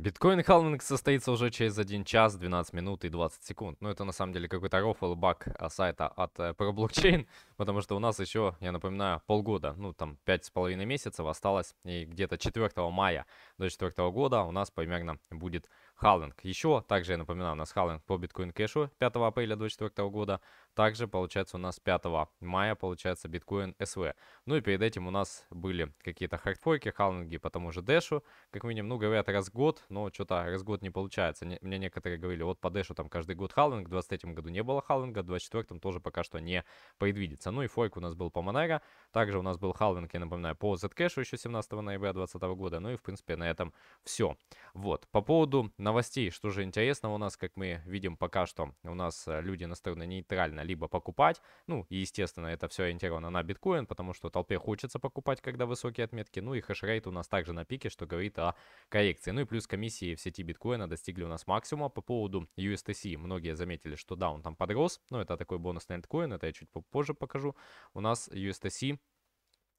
Биткоин халвинг состоится уже через 1 час, 12 минут и 20 секунд. Ну, это на самом деле какой-то баг э, сайта от э, ProBlockchain, потому что у нас еще, я напоминаю, полгода, ну, там, 5,5 месяцев осталось, и где-то 4 мая до 4 года у нас примерно будет халвинг. Еще, также я напоминаю, у нас халвинг по биткоин кэшу 5 апреля до 4 года, также, получается, у нас 5 мая, получается, биткоин СВ. Ну и перед этим у нас были какие-то хардфорки, халнинги по тому же дэшу. Как минимум, ну, говорят, раз в год, но что-то раз в год не получается. Не, мне некоторые говорили, вот по дэшу там каждый год халвинг, в 23 году не было халвинга, в 24 тоже пока что не предвидится. Ну и фойк у нас был по Monero, также у нас был халвинг, я напоминаю, по Zcash еще 17 ноября 2020 года. Ну и, в принципе, на этом все. Вот, по поводу новостей, что же интересного у нас, как мы видим, пока что у нас э, люди настроены нейтрально, либо покупать. Ну, и, естественно, это все ориентировано на биткоин, потому что толпе хочется покупать, когда высокие отметки. Ну и хешрейт у нас также на пике, что говорит о коррекции. Ну и плюс комиссии в сети биткоина достигли у нас максимума. По поводу USTC многие заметили, что да, он там подрос. Но это такой бонусный альткоин, это я чуть попозже покажу. У нас USTC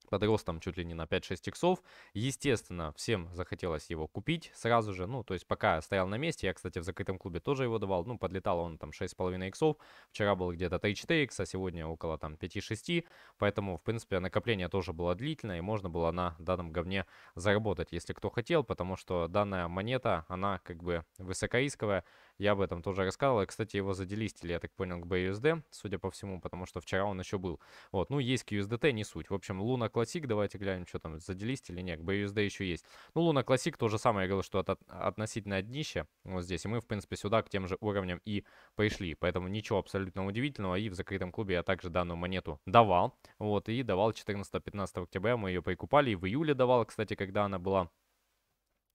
подрос там чуть ли не на 5-6 иксов. Естественно, всем захотелось его купить сразу же. Ну, то есть пока стоял на месте, я, кстати, в закрытом клубе тоже его давал. Ну, подлетал он там 6,5 иксов. Вчера был где-то 3-4 икса, сегодня около там 5-6. Поэтому, в принципе, накопление тоже было длительное, и можно было на данном говне заработать, если кто хотел, потому что данная монета, она как бы высокоисковая я об этом тоже рассказывал. И, кстати, его заделистили, я так понял, к BUSD, судя по всему, потому что вчера он еще был. Вот, ну, есть QSDT, не суть. В общем, Луна Классик, давайте глянем, что там, заделистили, нет, к BUSD еще есть. Ну, Луна Классик же самое, я говорил, что это относительно днище вот здесь. И мы, в принципе, сюда к тем же уровням и пришли. Поэтому ничего абсолютно удивительного. И в закрытом клубе я также данную монету давал. Вот, и давал 14-15 октября, мы ее покупали. И в июле давал, кстати, когда она была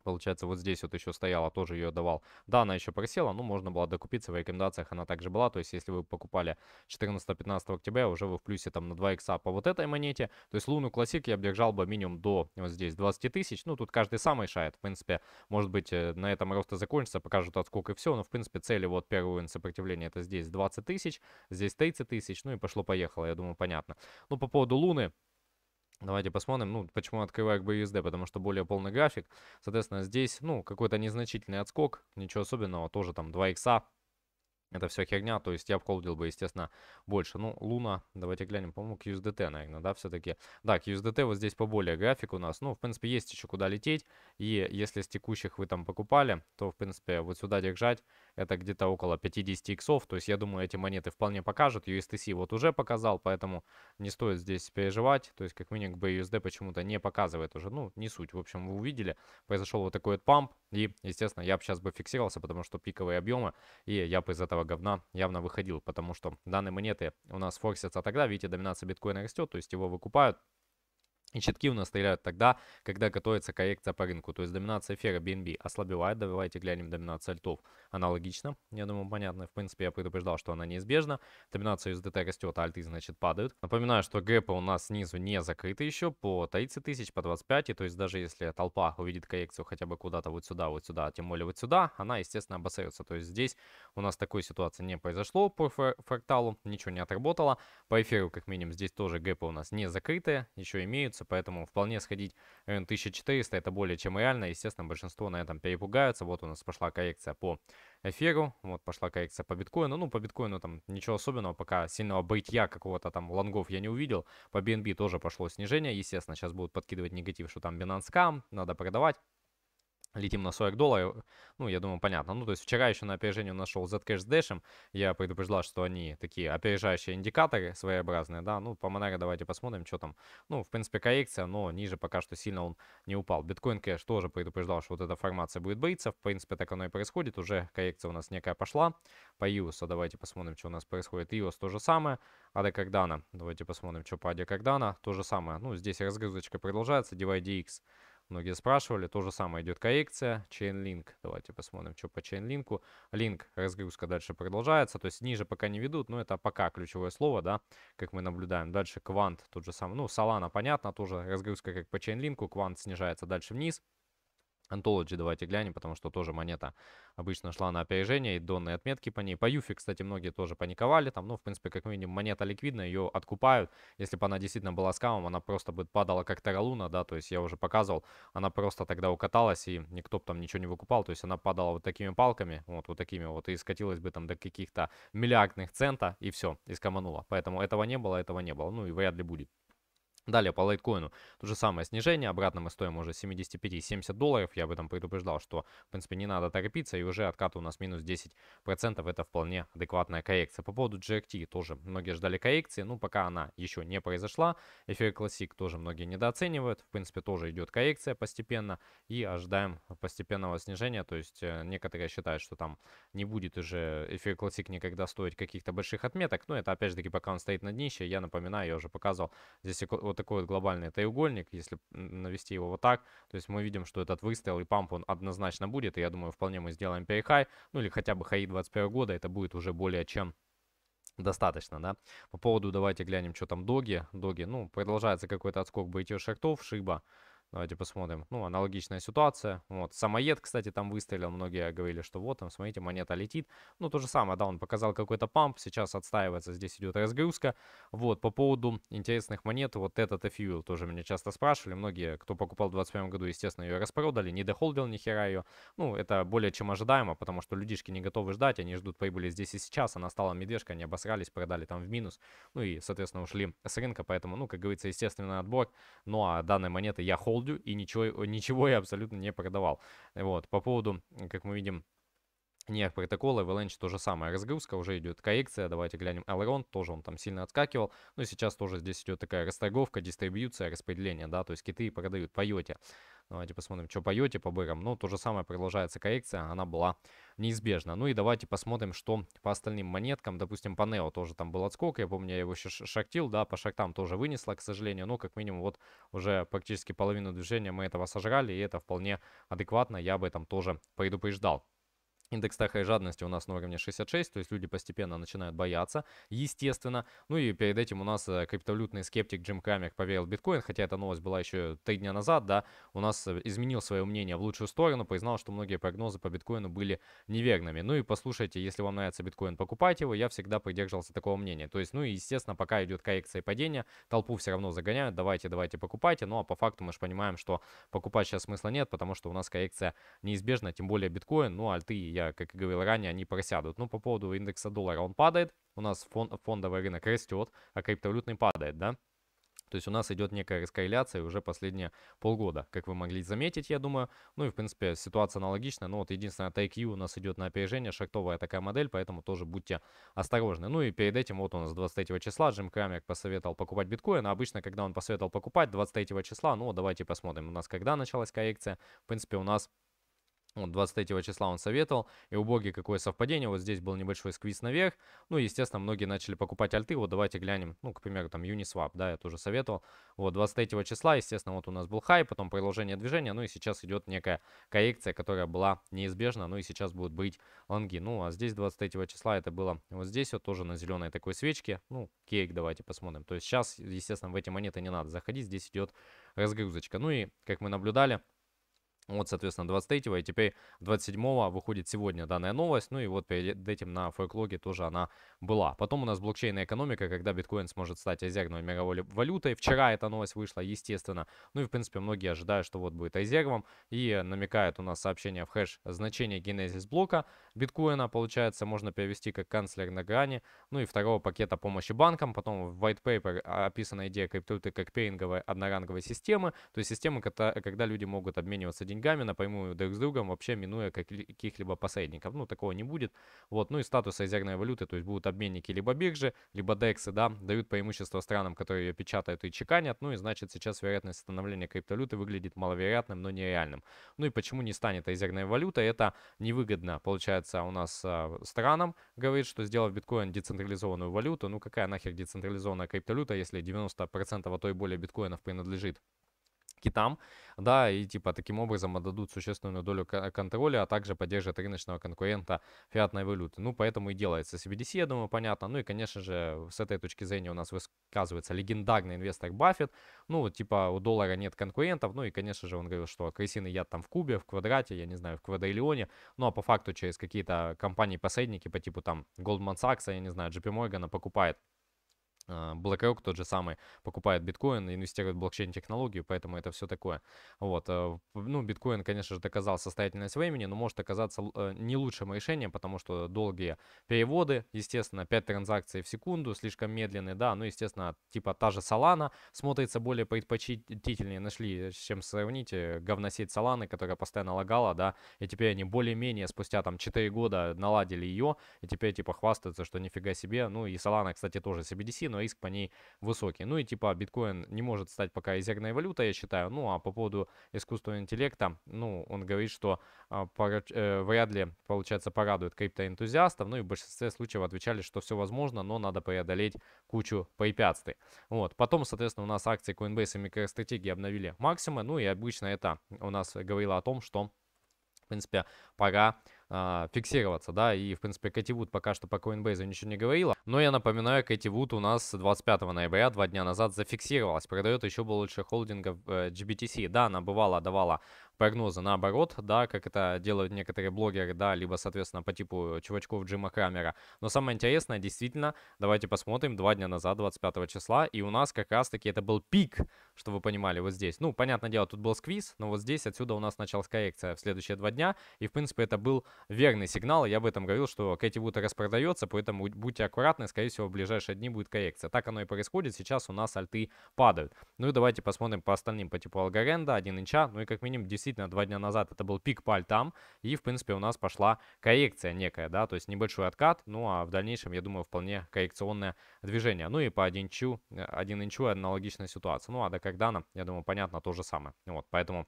Получается, вот здесь вот еще стояла, тоже ее давал. Да, она еще просела, но можно было докупиться, в рекомендациях она также была. То есть, если вы покупали 14-15 октября, уже вы в плюсе там на 2 икса по вот этой монете. То есть, Луну Классик я бы держал бы минимум до вот здесь 20 тысяч. Ну, тут каждый сам решает. В принципе, может быть, э, на этом роста закончится, покажут отскок и все. Но, в принципе, цели вот первый уровень сопротивления это здесь 20 тысяч, здесь 30 тысяч. Ну и пошло-поехало, я думаю, понятно. Ну, по поводу Луны, Давайте посмотрим, ну, почему открываю к BUSD, потому что более полный график. Соответственно, здесь, ну, какой-то незначительный отскок, ничего особенного, тоже там 2 икса. Это все херня, то есть я бы бы, естественно, больше. Ну, Луна, давайте глянем, по-моему, к USDT, наверное, да, все-таки. Да, к вот здесь поболее график у нас. Ну, в принципе, есть еще куда лететь. И если с текущих вы там покупали, то, в принципе, вот сюда держать это где-то около 50 иксов, то есть я думаю, эти монеты вполне покажут, USTC вот уже показал, поэтому не стоит здесь переживать, то есть как минимум BUSD почему-то не показывает уже, ну, не суть, в общем, вы увидели, произошел вот такой вот памп, и, естественно, я бы сейчас бы фиксировался, потому что пиковые объемы, и я бы из этого говна явно выходил, потому что данные монеты у нас форсятся тогда, видите, доминация биткоина растет, то есть его выкупают, и щитки у нас стреляют тогда, когда готовится коррекция по рынку. То есть доминация эфира BNB ослабевает. Давайте глянем доминация альтов. Аналогично, я думаю, понятно. В принципе, я предупреждал, что она неизбежна. Доминация USDT растет, а альты, значит, падают. Напоминаю, что гэпы у нас снизу не закрыты еще по 30 тысяч, по 25. И то есть даже если толпа увидит коррекцию хотя бы куда-то вот сюда, вот сюда, а тем более вот сюда, она, естественно, обосрется. То есть здесь у нас такой ситуации не произошло по фракталу, ничего не отработало. По эфиру, как минимум, здесь тоже гэпы у нас не закрыты, еще имеются разницы, поэтому вполне сходить N1400 э, это более чем реально. Естественно, большинство на этом перепугаются. Вот у нас пошла коррекция по эфиру, вот пошла коррекция по биткоину. Ну, по биткоину там ничего особенного, пока сильного бейтья какого-то там лонгов я не увидел. По BNB тоже пошло снижение, естественно, сейчас будут подкидывать негатив, что там Binance Cam, надо продавать летим на 40 долларов, ну, я думаю, понятно. Ну, то есть вчера еще на опережение у нас шел Zcash с Dash, я предупреждал, что они такие опережающие индикаторы своеобразные, да, ну, по Monero давайте посмотрим, что там. Ну, в принципе, коррекция, но ниже пока что сильно он не упал. Bitcoin Cash тоже предупреждал, что вот эта формация будет боиться, в принципе, так оно и происходит, уже коррекция у нас некая пошла. По EOS, давайте посмотрим, что у нас происходит. EOS то же самое, Ада Кардана, давайте посмотрим, что по Аде Кардана, то же самое. Ну, здесь разгрузочка продолжается, DYDX Многие спрашивали, то же самое идет коррекция. Chainlink, давайте посмотрим, что по Chainlink. Link разгрузка дальше продолжается, то есть ниже пока не ведут, но это пока ключевое слово, да, как мы наблюдаем. Дальше квант, тот же самый, ну, Solana, понятно, тоже разгрузка как по Chainlink, квант снижается дальше вниз. Anthology давайте глянем, потому что тоже монета обычно шла на опережение и донные отметки по ней. По Юфи, кстати, многие тоже паниковали там, ну, в принципе, как мы видим, монета ликвидная, ее откупают. Если бы она действительно была скамом, она просто бы падала как Тералуна, да, то есть я уже показывал, она просто тогда укаталась и никто бы там ничего не выкупал, то есть она падала вот такими палками, вот, вот такими вот, и скатилась бы там до каких-то миллиардных цента и все, и скоманула. Поэтому этого не было, этого не было, ну и вряд ли будет. Далее по лайткоину то же самое снижение, обратно мы стоим уже 75-70 долларов, я об этом предупреждал, что в принципе не надо торопиться, и уже откат у нас минус 10%, это вполне адекватная коррекция. По поводу GRT тоже многие ждали коррекции, ну пока она еще не произошла, эфир Classic тоже многие недооценивают, в принципе тоже идет коррекция постепенно, и ожидаем постепенного снижения, то есть э, некоторые считают, что там не будет уже эфир Classic никогда стоить каких-то больших отметок, но это опять же таки пока он стоит на днище, я напоминаю, я уже показывал, здесь вот такой вот глобальный треугольник, если навести его вот так, то есть мы видим, что этот выстрел и памп, он однозначно будет, и я думаю, вполне мы сделаем перехай, ну или хотя бы хай 21 года, это будет уже более чем достаточно, да. По поводу, давайте глянем, что там доги, доги, ну, продолжается какой-то отскок бойтеж шартов, шиба, Давайте посмотрим. Ну, аналогичная ситуация. Вот, самоед, кстати, там выстрелил. Многие говорили, что вот, там, смотрите, монета летит. Ну, то же самое, да, он показал какой-то памп. Сейчас отстаивается, здесь идет разгрузка. Вот, по поводу интересных монет, вот этот Fuel тоже меня часто спрашивали. Многие, кто покупал в 2021 году, естественно, ее распродали, не дохолдил ни хера ее. Ну, это более чем ожидаемо, потому что людишки не готовы ждать, они ждут прибыли здесь и сейчас. Она стала медвежкой, они обосрались, продали там в минус. Ну и, соответственно, ушли с рынка, поэтому, ну, как говорится, естественный отбор. Ну, а данной монеты я холд холдю и ничего, ничего я абсолютно не продавал. Вот, по поводу, как мы видим, не протокола, Avalanche то же самое. Разгрузка уже идет коррекция. Давайте глянем. Elrond тоже он там сильно отскакивал. Ну и сейчас тоже здесь идет такая расторговка, дистрибьюция, распределение, да, то есть киты продают по йоте. Давайте посмотрим, что поете по бэрам. Ну, то же самое продолжается коррекция, она была неизбежна. Ну и давайте посмотрим, что по остальным монеткам. Допустим, по Нео тоже там был отскок. Я помню, я его еще шактил, да, по шактам тоже вынесла, к сожалению. Но как минимум вот уже практически половину движения мы этого сожрали, и это вполне адекватно. Я об этом тоже предупреждал. Индекс страха и жадности у нас на уровне 66, то есть люди постепенно начинают бояться, естественно. Ну и перед этим у нас э, криптовалютный скептик Джим Крамер поверил в биткоин, хотя эта новость была еще три дня назад, да, у нас э, изменил свое мнение в лучшую сторону, признал, что многие прогнозы по биткоину были неверными. Ну и послушайте, если вам нравится биткоин, покупайте его, я всегда придерживался такого мнения. То есть, ну и естественно, пока идет коррекция и падение, толпу все равно загоняют, давайте, давайте, покупайте, ну а по факту мы же понимаем, что покупать сейчас смысла нет, потому что у нас коррекция неизбежна, тем более биткоин, ну а альты я, как и говорил ранее, они просядут. Ну, по поводу индекса доллара, он падает, у нас фон, фондовый рынок растет, а криптовалютный падает, да? То есть у нас идет некая раскорреляция уже последние полгода, как вы могли заметить, я думаю. Ну и, в принципе, ситуация аналогичная. Но ну, вот единственное, TIQ у нас идет на опережение, шахтовая такая модель, поэтому тоже будьте осторожны. Ну и перед этим, вот у нас 23 числа Джим Крамер посоветовал покупать биткоин. А обычно, когда он посоветовал покупать 23 числа, ну давайте посмотрим, у нас когда началась коррекция. В принципе, у нас вот 23 числа он советовал, и у какое совпадение, вот здесь был небольшой сквиз наверх, ну, естественно, многие начали покупать альты, вот давайте глянем, ну, к примеру, там, Uniswap, да, я тоже советовал, вот 23 числа, естественно, вот у нас был хай, потом продолжение движения, ну, и сейчас идет некая коррекция, которая была неизбежна, ну, и сейчас будут быть лонги, ну, а здесь 23 числа это было вот здесь вот тоже на зеленой такой свечке, ну, кейк давайте посмотрим, то есть сейчас, естественно, в эти монеты не надо заходить, здесь идет разгрузочка, ну, и, как мы наблюдали, вот, соответственно, 23 и теперь 27 выходит сегодня данная новость. Ну и вот перед этим на фейклоге тоже она была. Потом у нас блокчейн экономика, когда биткоин сможет стать резервной мировой валютой. Вчера эта новость вышла, естественно. Ну и, в принципе, многие ожидают, что вот будет резервом. И намекает у нас сообщение в хэш значение генезис блока биткоина. Получается, можно перевести как канцлер на грани. Ну и второго пакета помощи банкам. Потом в white paper описана идея криптовалюты как пейнговой одноранговой системы. То есть системы, когда люди могут обмениваться деньгами деньгами напрямую друг с другом, вообще минуя каких-либо посредников. Ну, такого не будет. Вот, ну и статус резервной валюты, то есть будут обменники либо биржи, либо дексы, да, дают преимущество странам, которые ее печатают и чеканят. Ну и значит сейчас вероятность становления криптовалюты выглядит маловероятным, но нереальным. Ну и почему не станет резервной валютой? Это невыгодно, получается, у нас а, странам говорит, что сделав биткоин децентрализованную валюту, ну какая нахер децентрализованная криптовалюта, если 90% а то и более биткоинов принадлежит китам, да, и типа таким образом отдадут существенную долю контроля, а также поддержат рыночного конкурента фиатной валюты. Ну, поэтому и делается CBDC, я думаю, понятно. Ну и, конечно же, с этой точки зрения у нас высказывается легендарный инвестор Баффет. Ну, типа у доллара нет конкурентов, ну и, конечно же, он говорил, что крысиный яд там в кубе, в квадрате, я не знаю, в квадриллионе, ну а по факту через какие-то компании-посредники по типу там Goldman Sachs, я не знаю, JP Morgan покупает BlackRock а, тот же самый покупает биткоин, инвестирует в блокчейн-технологию, поэтому это все такое. Вот. А, ну, биткоин, конечно же, доказал состоятельность времени, но может оказаться э, не лучшим решением, потому что долгие переводы, естественно, 5 транзакций в секунду, слишком медленные, да, ну, естественно, типа та же Solana смотрится более предпочтительнее, нашли с чем сравнить э, говносеть Solana, которая постоянно лагала, да, и теперь они более-менее спустя там 4 года наладили ее, и теперь типа хвастаются, что нифига себе, ну, и Solana, кстати, тоже CBDC, но риск по ней высокий. Ну и типа биткоин не может стать пока резервной валютой, я считаю. Ну а по поводу искусственного интеллекта, ну он говорит, что э, пора, э, вряд ли, получается, порадует криптоэнтузиастов. Ну и в большинстве случаев отвечали, что все возможно, но надо преодолеть кучу препятствий. Вот. Потом, соответственно, у нас акции Coinbase и MicroStrategy обновили максимумы. Ну и обычно это у нас говорило о том, что в принципе, пора а, фиксироваться, да, и, в принципе, Кэти Вуд пока что по Coinbase ничего не говорила, но я напоминаю, Кэти Вуд у нас 25 ноября, два дня назад, зафиксировалась, продает еще больше холдингов э, GBTC, да, она бывала, давала прогнозы наоборот, да, как это делают некоторые блогеры, да, либо, соответственно, по типу чувачков Джима Крамера. Но самое интересное, действительно, давайте посмотрим, два дня назад, 25 числа, и у нас как раз-таки это был пик, что вы понимали, вот здесь. Ну, понятное дело, тут был сквиз, но вот здесь отсюда у нас началась коррекция в следующие два дня, и, в принципе, это был верный сигнал, я об этом говорил, что Кэти Вуд распродается, поэтому будьте аккуратны, скорее всего, в ближайшие дни будет коррекция. Так оно и происходит, сейчас у нас альты падают. Ну и давайте посмотрим по остальным, по типу Алгаренда, 1 инча, ну и как минимум 10 действительно, два дня назад это был пик паль там и, в принципе, у нас пошла коррекция некая, да, то есть небольшой откат, ну, а в дальнейшем, я думаю, вполне коррекционное движение. Ну, и по 1 э, инчу, 1 инчу аналогичная ситуация. Ну, а до когда нам, я думаю, понятно то же самое. Вот, поэтому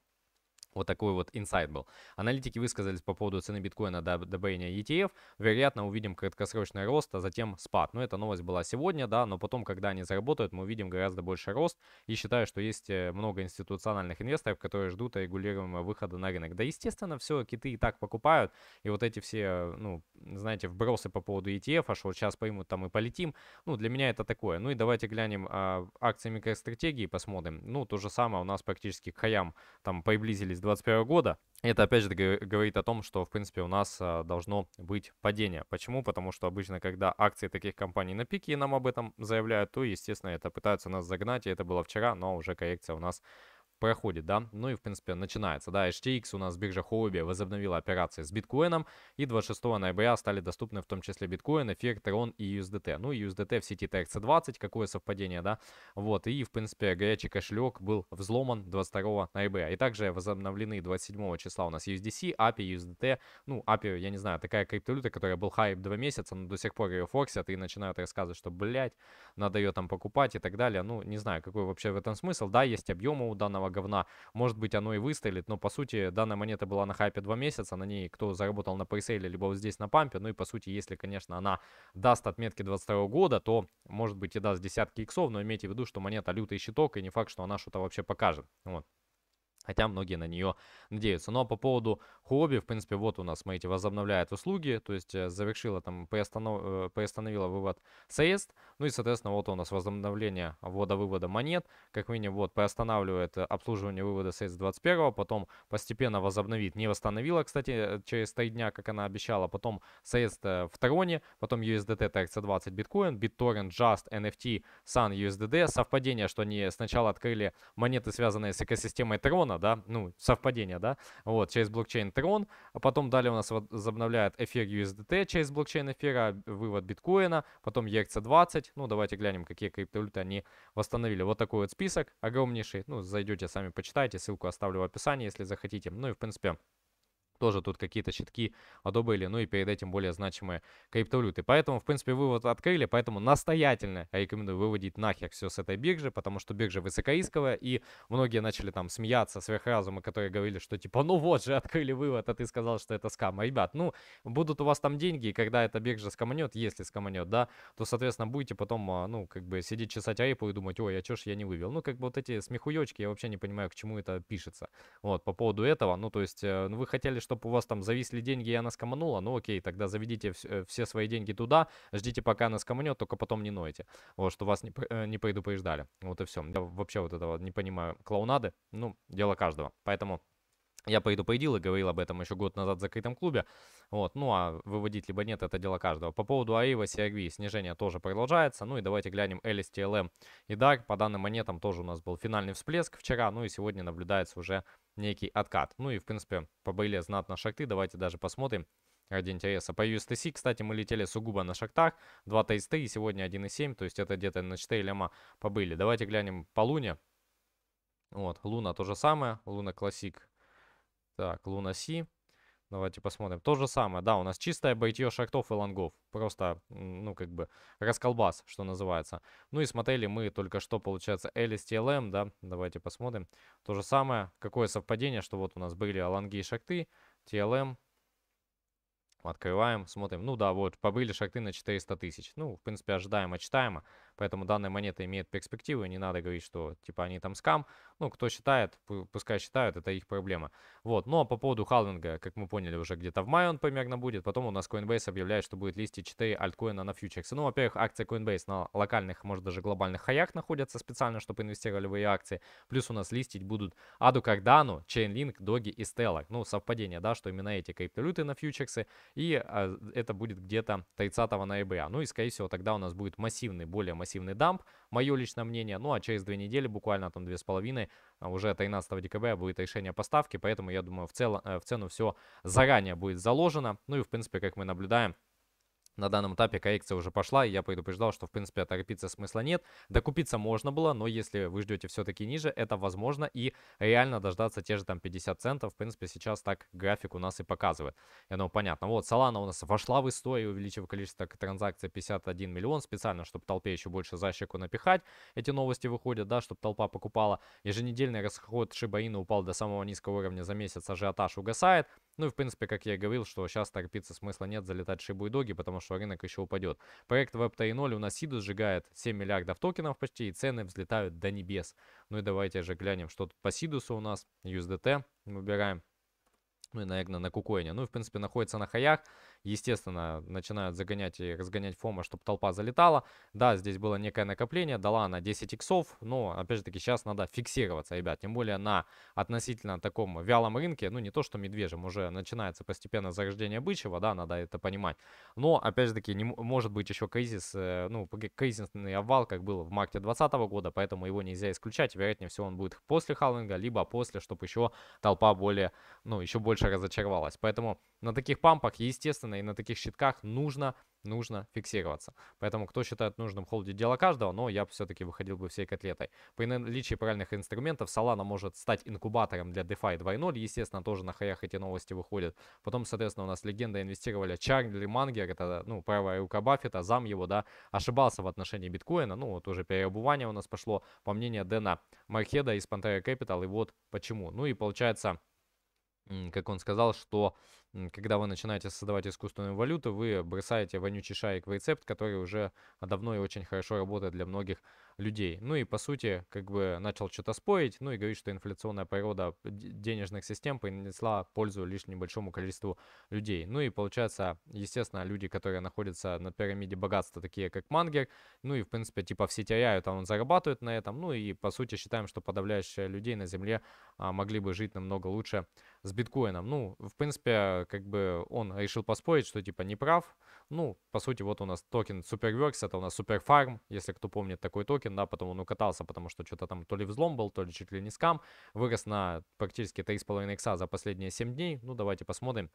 вот такой вот инсайт был. Аналитики высказались по поводу цены биткоина до добавления ETF. Вероятно, увидим краткосрочный рост, а затем спад. Но ну, эта новость была сегодня, да, но потом, когда они заработают, мы увидим гораздо больше рост. И считаю, что есть э, много институциональных инвесторов, которые ждут регулируемого выхода на рынок. Да, естественно, все, киты и так покупают. И вот эти все, ну, знаете, вбросы по поводу ETF, а что вот сейчас поймут, там и полетим. Ну, для меня это такое. Ну и давайте глянем а, акции микростратегии, посмотрим. Ну, то же самое у нас практически к хаям там приблизились 2021 года. Это, опять же, говорит о том, что, в принципе, у нас а, должно быть падение. Почему? Потому что обычно, когда акции таких компаний на пике и нам об этом заявляют, то, естественно, это пытаются нас загнать, и это было вчера, но уже коррекция у нас проходит, да, ну и, в принципе, начинается, да, HTX у нас биржа Huobi возобновила операции с биткоином, и 26 ноября стали доступны в том числе биткоин, эфир, трон и USDT, ну, USDT в сети TRC20, какое совпадение, да, вот, и, в принципе, горячий кошелек был взломан 22 ноября, и также возобновлены 27 числа у нас USDC, API, USDT, ну, API, я не знаю, такая криптовалюта, которая был хайп 2 месяца, но до сих пор ее форсят и начинают рассказывать, что, блять надо ее там покупать и так далее, ну, не знаю, какой вообще в этом смысл, да, есть объемы у данного полного говна. Может быть, оно и выстрелит, но, по сути, данная монета была на хайпе 2 месяца, на ней кто заработал на пресейле, либо вот здесь на пампе, ну и, по сути, если, конечно, она даст отметки 22 года, то, может быть, и даст десятки иксов, но имейте в виду, что монета лютый щиток, и не факт, что она что-то вообще покажет. Вот. Хотя многие на нее надеются. Но ну, а по поводу хобби, в принципе, вот у нас, смотрите, возобновляет услуги, то есть э, завершила там, приостанов... Э, приостановила вывод средств, ну и, соответственно, вот у нас возобновление ввода-вывода монет, как минимум, вот, приостанавливает обслуживание вывода средств 21 потом постепенно возобновит, не восстановила, кстати, э, через 3 дня, как она обещала, потом средства в Троне, потом USDT, TRC20, биткоин, BitTorrent, Just, NFT, Sun, USDD, совпадение, что они сначала открыли монеты, связанные с экосистемой Трона, Трона, да, ну, совпадение, да, вот, через блокчейн Трон, а потом далее у нас возобновляет эфир USDT через блокчейн эфира, а, вывод биткоина, потом ERC20, ну, давайте глянем, какие криптовалюты они восстановили. Вот такой вот список огромнейший, ну, зайдете сами почитайте, ссылку оставлю в описании, если захотите, ну, и, в принципе, тоже тут какие-то щитки одобрили, ну и перед этим более значимые криптовалюты. Поэтому, в принципе, вывод открыли, поэтому настоятельно рекомендую выводить нахер все с этой биржи, потому что биржа высокоисковая, и многие начали там смеяться сверхразумы, которые говорили, что типа, ну вот же, открыли вывод, а ты сказал, что это скам. А, ребят, ну, будут у вас там деньги, и когда эта биржа скоманет, если скоманет, да, то, соответственно, будете потом, а, ну, как бы сидеть чесать репу и думать, ой, а чё ж я не вывел? Ну, как бы вот эти смехуёчки, я вообще не понимаю, к чему это пишется. Вот, по поводу этого, ну, то есть, э, ну, вы хотели, чтобы у вас там зависли деньги и она скоманула, ну окей, тогда заведите э, все свои деньги туда, ждите, пока она скоманет, только потом не нойте. Вот, что вас не, э, не предупреждали. Вот и все. Я вообще вот этого не понимаю. Клоунады, ну, дело каждого. Поэтому я поедил и говорил об этом еще год назад в закрытом клубе. Вот. Ну а выводить либо нет, это дело каждого. По поводу Аива, СИАГВИ снижение тоже продолжается. Ну и давайте глянем LS, ТЛМ эм и DAR. По данным монетам тоже у нас был финальный всплеск вчера. Ну и сегодня наблюдается уже некий откат. Ну и в принципе по знатно шахты. Давайте даже посмотрим ради интереса. По USTC, кстати, мы летели сугубо на шахтах. 2 тесты и сегодня 1,7. То есть это где-то на 4 лема побыли. Давайте глянем по Луне. Вот, Луна то же самое. Луна Классик так, Луна Си. Давайте посмотрим. То же самое, да, у нас чистое байтье шахтов и лонгов. Просто, ну, как бы, расколбас, что называется. Ну и смотрели мы только что, получается, Элис ТЛМ, да, давайте посмотрим. То же самое, какое совпадение, что вот у нас были лонги и шахты, ТЛМ. Открываем, смотрим. Ну да, вот, побыли шахты на 400 тысяч. Ну, в принципе, ожидаемо, читаемо. Поэтому данная монета имеет перспективы, не надо говорить, что типа они там скам. Ну, кто считает, пускай считают, это их проблема. Вот, но ну, а по поводу халвинга, как мы поняли, уже где-то в мае он примерно будет. Потом у нас Coinbase объявляет, что будет листить 4 альткоина на фьючерсы. Ну, во-первых, акции Coinbase на локальных, может даже глобальных хаях находятся специально, чтобы инвестировали в ее акции. Плюс у нас листить будут Аду Кардану, Chainlink, Доги и Stellar. Ну, совпадение, да, что именно эти криптовалюты на фьючерсы. И э, это будет где-то 30 ноября. Ну и, скорее всего, тогда у нас будет массивный, более массивный массивный дамп, мое личное мнение. Ну а через две недели, буквально там две с половиной, а, уже 13 декабря будет решение поставки, поэтому я думаю в, цел, э, в цену все заранее будет заложено. Ну и в принципе, как мы наблюдаем, на данном этапе коррекция уже пошла, и я предупреждал, что, в принципе, торопиться смысла нет. Докупиться можно было, но если вы ждете все-таки ниже, это возможно, и реально дождаться те же там 50 центов, в принципе, сейчас так график у нас и показывает. Я думаю, понятно. Вот, Solana у нас вошла в историю, увеличив количество транзакций 51 миллион, специально, чтобы толпе еще больше защеку напихать. Эти новости выходят, да, чтобы толпа покупала. Еженедельный расход Шибаина упал до самого низкого уровня за месяц, ажиотаж угасает. Ну и в принципе, как я и говорил, что сейчас торопиться смысла нет залетать шибу и доги, потому что рынок еще упадет. Проект Web3.0 у нас Сиду сжигает 7 миллиардов токенов почти, и цены взлетают до небес. Ну и давайте же глянем, что тут по Сидусу у нас. USDT выбираем. Ну и, наверное, на Кукоине. Ну и, в принципе, находится на хаях естественно, начинают загонять и разгонять фома, чтобы толпа залетала. Да, здесь было некое накопление, дала она 10 иксов, но, опять же таки, сейчас надо фиксироваться, ребят, тем более на относительно таком вялом рынке, ну, не то что медвежьем, уже начинается постепенно зарождение бычьего, да, надо это понимать. Но, опять же таки, не, может быть еще кризис, э, ну, кризисный обвал, как был в марте 2020 года, поэтому его нельзя исключать, вероятнее всего он будет после халвинга, либо после, чтобы еще толпа более, ну, еще больше разочаровалась. Поэтому на таких пампах, естественно, и на таких щитках нужно нужно фиксироваться. Поэтому, кто считает нужным холдить дело каждого, но я все-таки выходил бы всей котлетой. При наличии правильных инструментов Solana может стать инкубатором для DeFi 2.0, естественно, тоже на хаях эти новости выходят. Потом, соответственно, у нас легенда инвестировали Чарли Мангер, это, ну, правая рука Баффета, зам его, да, ошибался в отношении биткоина, ну, вот уже переобувание у нас пошло, по мнению Дэна Мархеда из Pantera Capital, и вот почему. Ну и получается, как он сказал, что когда вы начинаете создавать искусственную валюту, вы бросаете вонючий шарик в рецепт, который уже давно и очень хорошо работает для многих людей. Ну и, по сути, как бы начал что-то спорить, ну и говорит, что инфляционная природа денежных систем принесла пользу лишь небольшому количеству людей. Ну и получается, естественно, люди, которые находятся на пирамиде богатства, такие как Мангер, ну и, в принципе, типа все теряют, а он зарабатывает на этом, ну и, по сути, считаем, что подавляющее людей на Земле а, могли бы жить намного лучше с биткоином. Ну, в принципе, как бы он решил поспорить, что типа не прав. Ну, по сути, вот у нас токен Superworks, это у нас Superfarm, если кто помнит такой токен, токен, да, потом он укатался, потому что что-то там то ли взлом был, то ли чуть ли не скам, вырос на практически 3,5 икса за последние 7 дней, ну давайте посмотрим,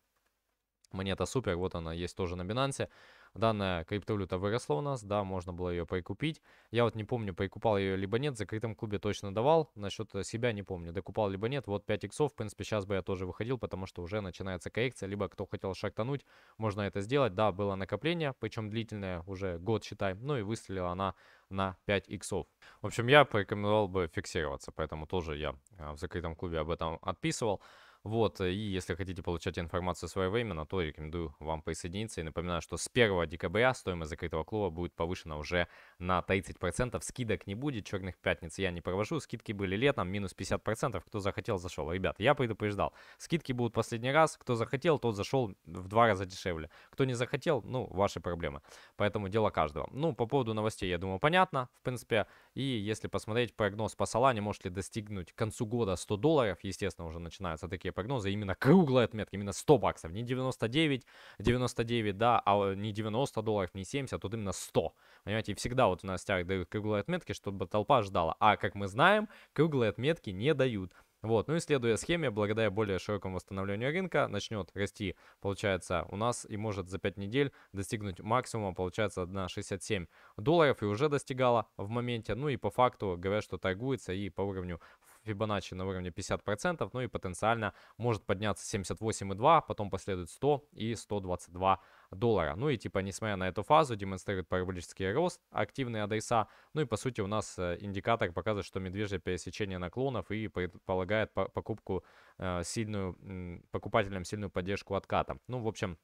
Монета супер, вот она есть тоже на Binance. Данная криптовалюта выросла у нас, да, можно было ее прикупить. Я вот не помню, прикупал ее либо нет, в закрытом клубе точно давал. Насчет э, себя не помню, докупал либо нет. Вот 5 иксов, в принципе, сейчас бы я тоже выходил, потому что уже начинается коррекция. Либо кто хотел шактануть, можно это сделать. Да, было накопление, причем длительное, уже год считай. Ну и выстрелила она на 5 иксов. В общем, я порекомендовал бы фиксироваться, поэтому тоже я э, в закрытом клубе об этом отписывал. Вот, э, и если хотите получать информацию своевременно, то рекомендую вам присоединиться. И напоминаю, что с 1 декабря стоимость закрытого клуба будет повышена уже на 30%. Скидок не будет, черных пятниц я не провожу. Скидки были летом, минус 50%. Кто захотел, зашел. Ребят, я предупреждал, скидки будут последний раз. Кто захотел, тот зашел в два раза дешевле. Кто не захотел, ну, ваши проблемы. Поэтому дело каждого. Ну, по поводу новостей, я думаю, понятно, в принципе. И если посмотреть прогноз по Солане, может ли достигнуть к концу года 100 долларов, естественно, уже начинаются такие рынке прогноза именно круглая отметка, именно 100 баксов, не 99, 99, да, а не 90 долларов, не 70, а тут именно 100. Понимаете, и всегда вот у нас новостях дают круглые отметки, чтобы толпа ждала. А, как мы знаем, круглые отметки не дают. Вот, ну и следуя схеме, благодаря более широкому восстановлению рынка, начнет расти, получается, у нас и может за 5 недель достигнуть максимума, получается, на 67 долларов и уже достигала в моменте. Ну и по факту говорят, что торгуется и по уровню Fibonacci на уровне 50%, ну и потенциально может подняться 78,2, потом последует 100 и 122 доллара. Ну и типа, несмотря на эту фазу, демонстрирует параболический рост, активные адреса. Ну и по сути у нас э, индикатор показывает, что медвежье пересечение наклонов и предполагает покупку э, сильную, покупателям сильную поддержку отката. Ну, в общем,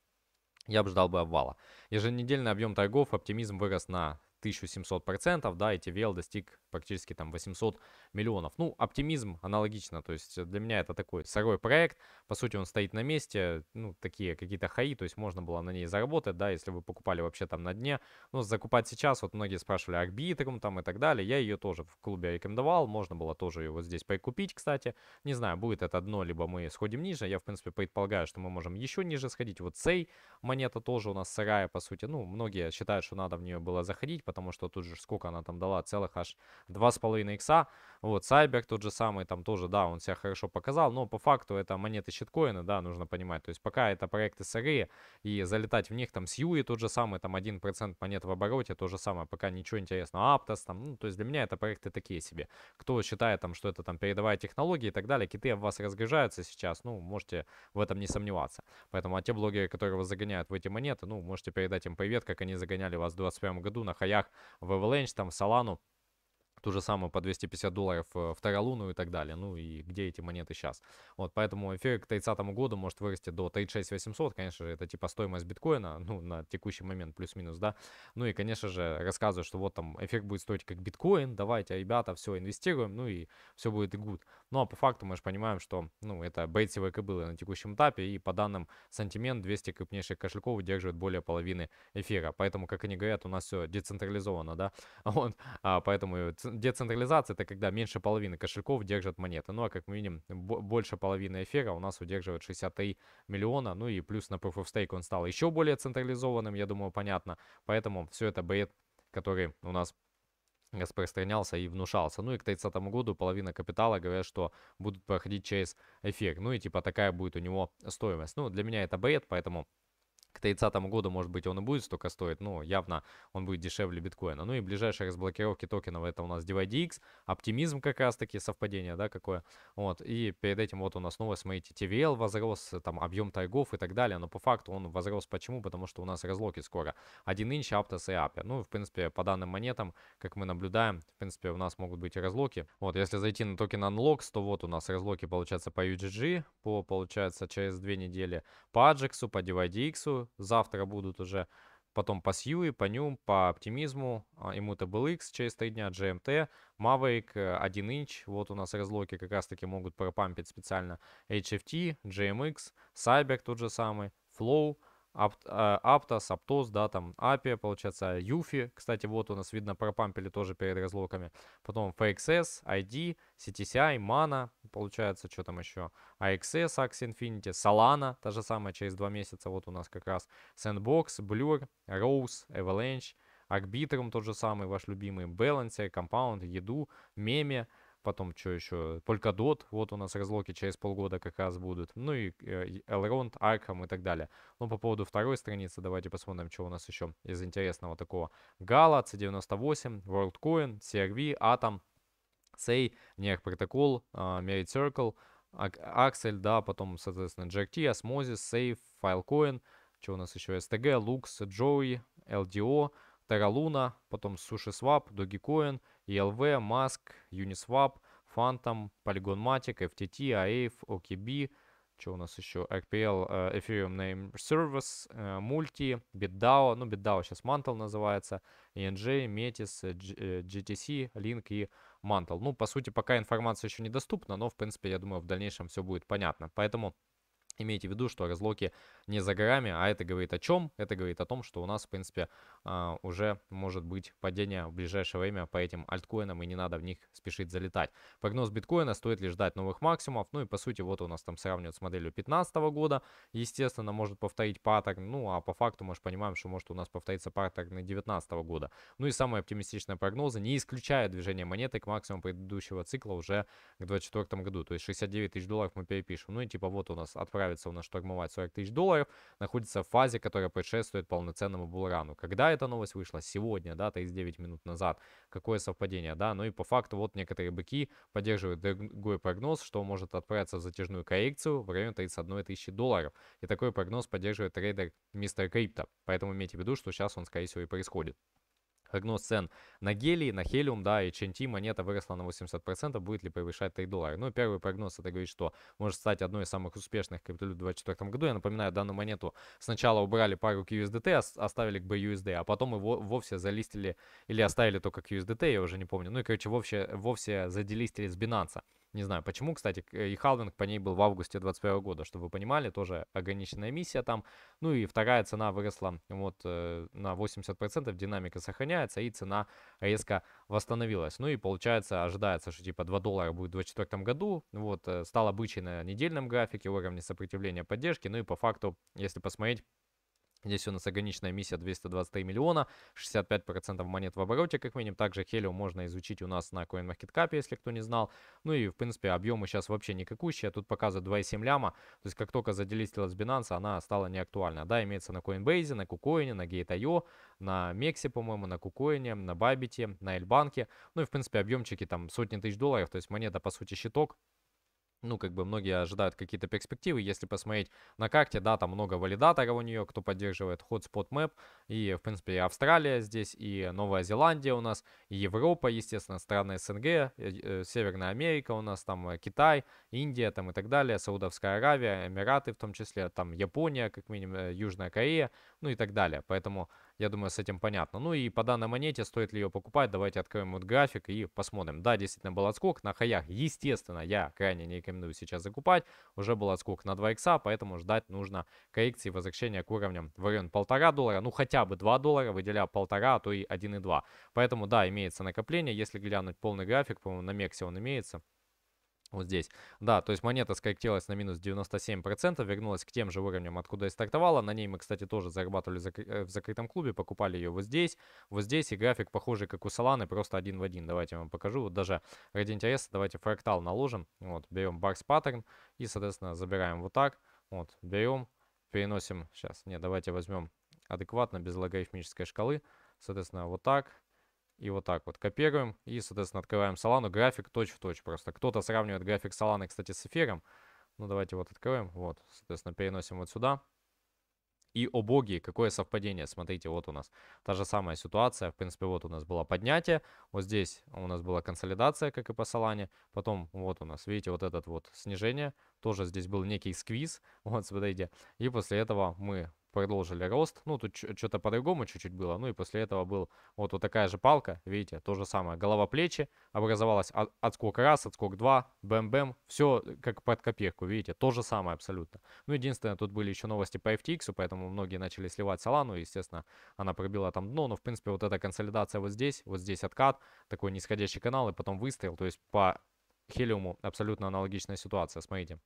я бы ждал бы обвала. Еженедельный объем торгов, оптимизм вырос на 1700%, да, и TVL достиг практически там 800 миллионов. Ну, оптимизм аналогично, то есть для меня это такой сырой проект, по сути он стоит на месте, ну, такие какие-то хаи, то есть можно было на ней заработать, да, если вы покупали вообще там на дне, Но закупать сейчас, вот многие спрашивали а арбитрум там и так далее, я ее тоже в клубе рекомендовал, можно было тоже ее вот здесь прикупить, кстати, не знаю, будет это дно, либо мы сходим ниже, я, в принципе, предполагаю, что мы можем еще ниже сходить, вот сей монета тоже у нас сырая, по сути, ну, многие считают, что надо в нее было заходить, потому потому что тут же сколько она там дала, целых аж 2,5 икса. Вот, Сайберг тот же самый, там тоже, да, он себя хорошо показал, но по факту это монеты щиткоина, да, нужно понимать. То есть пока это проекты сырые, и залетать в них там с Юи тот же самый, там 1% монет в обороте, то же самое, пока ничего интересного. Аптос там, ну, то есть для меня это проекты такие себе. Кто считает там, что это там передовая технология и так далее, киты в вас разгружаются сейчас, ну, можете в этом не сомневаться. Поэтому а те блогеры, которые вас загоняют в эти монеты, ну, можете передать им привет, как они загоняли вас в 2021 году на Хая новостях, в Avalanche, там, в Solana то же самое по 250 долларов э, в Тералуну и так далее, ну и где эти монеты сейчас. Вот, поэтому эфир к 30 году может вырасти до 36 800, конечно же, это типа стоимость биткоина, ну, на текущий момент плюс-минус, да, ну и, конечно же, рассказывают, что вот там эфир будет стоить как биткоин, давайте, ребята, все, инвестируем, ну и все будет и good. Ну, а по факту мы же понимаем, что, ну, это бейтсевые кобылы на текущем этапе, и по данным сантимент 200 крупнейших кошельков удерживают более половины эфира, поэтому, как они говорят, у нас все децентрализовано, да, вот, а поэтому децентрализация это когда меньше половины кошельков держат монеты. Ну а как мы видим, больше половины эфира у нас удерживает 63 миллиона. Ну и плюс на Proof of Stake он стал еще более централизованным, я думаю, понятно. Поэтому все это бред, который у нас распространялся и внушался. Ну и к 30 году половина капитала говорят, что будут проходить через эфир. Ну и типа такая будет у него стоимость. Ну для меня это бред, поэтому к 30 году, может быть, он и будет столько стоить, но явно он будет дешевле биткоина. Ну и ближайшие разблокировки токенов это у нас DYDX, оптимизм как раз-таки, совпадение, да, какое. Вот, и перед этим вот у нас новость, смотрите, TVL возрос, там, объем торгов и так далее, но по факту он возрос почему? Потому что у нас разлоки скоро. 1 инч, Aptos и Apia. Ну, в принципе, по данным монетам, как мы наблюдаем, в принципе, у нас могут быть и разлоки. Вот, если зайти на токен Unlocks, то вот у нас разлоки, получается, по UGG, по, получается, через две недели, по Ajax, по DYDX, Завтра будут уже потом по Сьюи, по Нюм, по Оптимизму, Immutable BLX через 3 дня, GMT, эм Maverick, 1 э, инч, вот у нас разлоки как раз таки могут пропампить специально HFT, GMX, эм Cyber тот же самый, Flow, Апт, а, Аптос, да, там Апия, получается, Юфи. Кстати, вот у нас видно пропампили тоже перед разлоками. Потом FXS, ID, CTCI, Mana, получается, что там еще? AXS, Axie Infinity, Solana, та же самая, через два месяца вот у нас как раз Sandbox, Blur, Rose, Avalanche, Arbitrum тот же самый, ваш любимый, Balancer, Compound, Еду, Меме, потом что еще, Polkadot, вот у нас разлоки через полгода как раз будут, ну э, и Elrond, Arkham и так далее. Ну по поводу второй страницы давайте посмотрим, что у нас еще из интересного такого. Gala, C98, WorldCoin, CRV, Atom, Say, NERC Protocol, э, Merit Circle, Axel, да, потом, соответственно, JRT, Osmosis, Safe, Filecoin, что у нас еще, STG, Lux, Joey, LDO, Terra Luna, потом SushiSwap, Dogecoin, ELV, Mask, Uniswap, Phantom, Polygonmatic, FTT, AAF, OKB, что у нас еще? RPL, uh, Ethereum Name Service, uh, Multi, BitDAO, ну BitDAO сейчас Mantle называется, ENJ, Metis, G GTC, Link и Mantle. Э, э, ну, по сути, пока информация еще недоступна, но, в принципе, я думаю, в дальнейшем все будет понятно. Поэтому Имейте в виду, что разлоки не за горами, а это говорит о чем? Это говорит о том, что у нас, в принципе, а, уже может быть падение в ближайшее время по этим альткоинам, и не надо в них спешить залетать. Прогноз биткоина стоит ли ждать новых максимумов? Ну и по сути, вот у нас там сравнивают с моделью 2015 года. Естественно, может повторить паттерн. Ну а по факту мы же понимаем, что может у нас повторится паттерн 2019 года. Ну и самые оптимистичные прогнозы не исключая движение монеты к максимуму предыдущего цикла уже к 2024 году. То есть 69 тысяч долларов мы перепишем. Ну и типа вот у нас отправили отправится у нас штурмовать 40 тысяч долларов, находится в фазе, которая предшествует полноценному булрану. Когда эта новость вышла? Сегодня, да, 39 минут назад. Какое совпадение, да? Ну и по факту вот некоторые быки поддерживают другой прогноз, что может отправиться в затяжную коррекцию в районе 31 тысячи долларов. И такой прогноз поддерживает трейдер Мистер Крипто. Поэтому имейте в виду, что сейчас он, скорее всего, и происходит прогноз цен на гелий, на хелиум, да, и ченти монета выросла на 80%, будет ли превышать 3 доллара. Ну, первый прогноз это говорит, что может стать одной из самых успешных криптовалют в 2024 году. Я напоминаю, данную монету сначала убрали пару к USDT, оставили к BUSD, а потом его вовсе залистили или оставили только к USDT, я уже не помню. Ну и, короче, вовсе, вовсе заделистили с Binance. Не знаю почему, кстати, э, и халвинг по ней был в августе 2021 года, чтобы вы понимали, тоже ограниченная миссия там. Ну и вторая цена выросла вот э, на 80%, динамика сохраняется и цена резко восстановилась. Ну и получается, ожидается, что типа 2 доллара будет в 2024 году, вот э, стал обычай на недельном графике уровня сопротивления поддержки, ну и по факту, если посмотреть, Здесь у нас ограниченная миссия 223 миллиона, 65% монет в обороте, как минимум. Также Helium можно изучить у нас на CoinMarketCap, если кто не знал. Ну и, в принципе, объемы сейчас вообще никакущие. Тут показывают 2,7 ляма. То есть, как только заделистилась Binance, она стала неактуальна. Да, имеется на Coinbase, на KuCoin, на Gate.io, на Мексе, по-моему, на KuCoin, на Bybit, на Эльбанке. Ну и, в принципе, объемчики там сотни тысяч долларов. То есть, монета, по сути, щиток ну, как бы многие ожидают какие-то перспективы. Если посмотреть на карте, да, там много валидаторов у нее, кто поддерживает Hotspot Map. И, в принципе, и Австралия здесь, и Новая Зеландия у нас, и Европа, естественно, страны СНГ, э, э, Северная Америка у нас, там э, Китай, Индия там и так далее, Саудовская Аравия, Эмираты в том числе, там Япония, как минимум, Южная Корея, ну и так далее. Поэтому я думаю, с этим понятно. Ну и по данной монете, стоит ли ее покупать, давайте откроем вот график и посмотрим. Да, действительно был отскок на хаях. Естественно, я крайне не рекомендую сейчас закупать. Уже был отскок на 2 икса, поэтому ждать нужно коррекции возвращения к уровням в район 1,5 доллара. Ну хотя бы 2 доллара, выделяя 1,5, а то и 1,2. Поэтому да, имеется накопление. Если глянуть полный график, по-моему, на Мексе он имеется. Вот здесь. Да, то есть монета скорректировалась на минус 97%, вернулась к тем же уровням, откуда и стартовала. На ней мы, кстати, тоже зарабатывали в э, закрытом клубе, покупали ее вот здесь, вот здесь. И график похожий, как у Соланы, просто один в один. Давайте я вам покажу. Вот даже ради интереса давайте фрактал наложим. Вот, берем барс паттерн и, соответственно, забираем вот так. Вот, берем, переносим. Сейчас, нет, давайте возьмем адекватно, без логарифмической шкалы. Соответственно, вот так и вот так вот копируем и, соответственно, открываем Solana. График точь-в-точь -точь просто. Кто-то сравнивает график Solana, кстати, с эфиром. Ну, давайте вот откроем. Вот, соответственно, переносим вот сюда. И, о боги, какое совпадение. Смотрите, вот у нас та же самая ситуация. В принципе, вот у нас было поднятие. Вот здесь у нас была консолидация, как и по Солане. Потом вот у нас, видите, вот этот вот снижение. Тоже здесь был некий сквиз. Вот, смотрите. И после этого мы продолжили рост. Ну, тут что-то по-другому чуть-чуть было. Ну, и после этого был вот, вот такая же палка. Видите, то же самое. Голова-плечи образовалась от, отскок раз, отскок два, бэм-бэм. Все э, как под копейку, видите. То же самое абсолютно. Ну, единственное, тут были еще новости по FTX, поэтому многие начали сливать Солану. Естественно, она пробила там дно. Но, в принципе, вот эта консолидация вот здесь, вот здесь откат, такой нисходящий канал и потом выстрел. То есть по Хелиуму абсолютно аналогичная ситуация. Смотрите.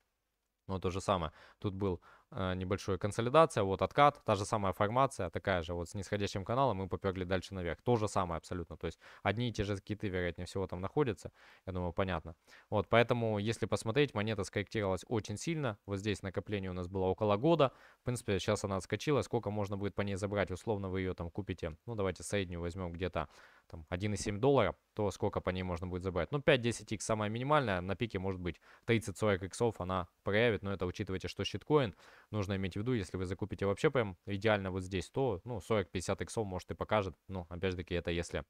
Ну, то же самое. Тут был Э, небольшой. Консолидация, вот откат, та же самая формация, такая же, вот с нисходящим каналом мы поперли дальше наверх. То же самое абсолютно, то есть одни и те же киты, вероятнее всего, там находятся, я думаю, понятно. Вот, поэтому, если посмотреть, монета скорректировалась очень сильно, вот здесь накопление у нас было около года, в принципе, сейчас она отскочила, сколько можно будет по ней забрать, условно вы ее там купите, ну, давайте среднюю возьмем где-то, там 1,7 доллара, то сколько по ней можно будет забрать? Ну, 5-10 x самая минимальная, на пике может быть 30-40 иксов она проявит, но это учитывайте, что щиткоин, нужно иметь в виду, если вы закупите вообще прям идеально вот здесь, то, ну, 40-50 иксов, может, и покажет. Ну, опять же таки, это если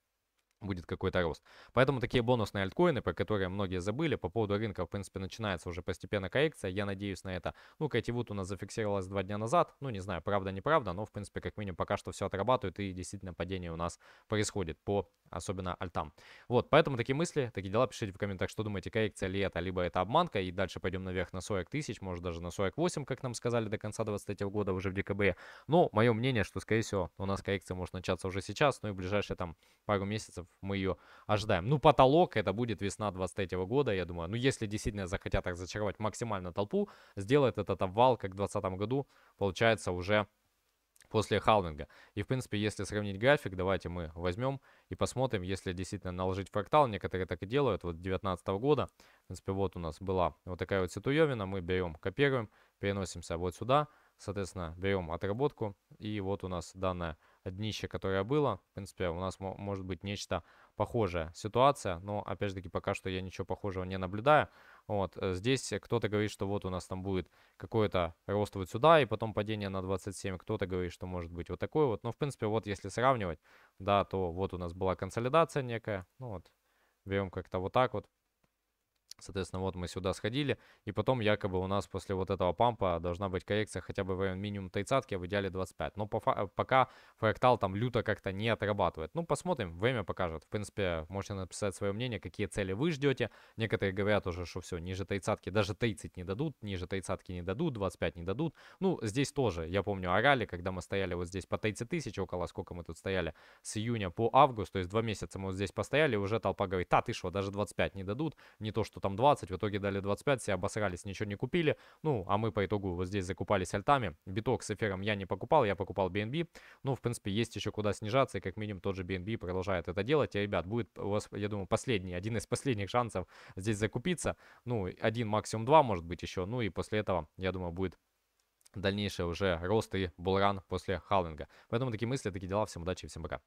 будет какой-то рост. Поэтому такие бонусные альткоины, про которые многие забыли, по поводу рынка, в принципе, начинается уже постепенно коррекция, я надеюсь на это. Ну, Кативуд у нас зафиксировалась два дня назад, ну, не знаю, правда-неправда, но, в принципе, как минимум, пока что все отрабатывает, и действительно падение у нас происходит по особенно альтам. Вот, поэтому такие мысли, такие дела, пишите в комментах, что думаете, коррекция ли это, либо это обманка, и дальше пойдем наверх на 40 тысяч, может, даже на 48, как нам сказали, до конца 23 года, уже в ДКБ. Но мое мнение, что, скорее всего, у нас коррекция может начаться уже сейчас, ну и в ближайшие там пару месяцев мы ее ожидаем. Ну, потолок это будет весна 23 года, я думаю. Ну, если действительно захотят так зачаровать максимально толпу, сделает этот обвал, как в 2020 году, получается уже после халвинга. И, в принципе, если сравнить график, давайте мы возьмем и посмотрим, если действительно наложить фрактал, некоторые так и делают, вот 2019 года, в принципе, вот у нас была вот такая вот ситуевина, мы берем, копируем, переносимся вот сюда, соответственно, берем отработку, и вот у нас данная днище, которое было. В принципе, у нас может быть нечто похожее ситуация, но, опять же таки, пока что я ничего похожего не наблюдаю. Вот, э, здесь кто-то говорит, что вот у нас там будет какой-то рост вот сюда и потом падение на 27, кто-то говорит, что может быть вот такой вот. Но, в принципе, вот если сравнивать, да, то вот у нас была консолидация некая, ну вот, берем как-то вот так вот. Соответственно, вот мы сюда сходили, и потом якобы у нас после вот этого пампа должна быть коррекция хотя бы в минимум 30, а в идеале 25. Но по фа- пока фрактал там люто как-то не отрабатывает. Ну, посмотрим, время покажет. В принципе, можете написать свое мнение, какие цели вы ждете. Некоторые говорят уже, что все, ниже 30, даже 30 не дадут, ниже 30 не дадут, 25 не дадут. Ну, здесь тоже, я помню, орали, когда мы стояли вот здесь по 30 тысяч, около сколько мы тут стояли, с июня по август, то есть два месяца мы вот здесь постояли, уже толпа говорит, та ты что, даже 25 не дадут, не то, что там там 20, в итоге дали 25, все обосрались, ничего не купили. Ну, а мы по итогу вот здесь закупались альтами. Биток с эфиром я не покупал, я покупал BNB. Ну, в принципе, есть еще куда снижаться, и как минимум тот же BNB продолжает это делать. И, ребят, будет у вас, я думаю, последний, один из последних шансов здесь закупиться. Ну, один, максимум два, может быть, еще. Ну, и после этого, я думаю, будет дальнейший уже рост и булран после халвинга. Поэтому такие мысли, такие дела. Всем удачи, всем пока.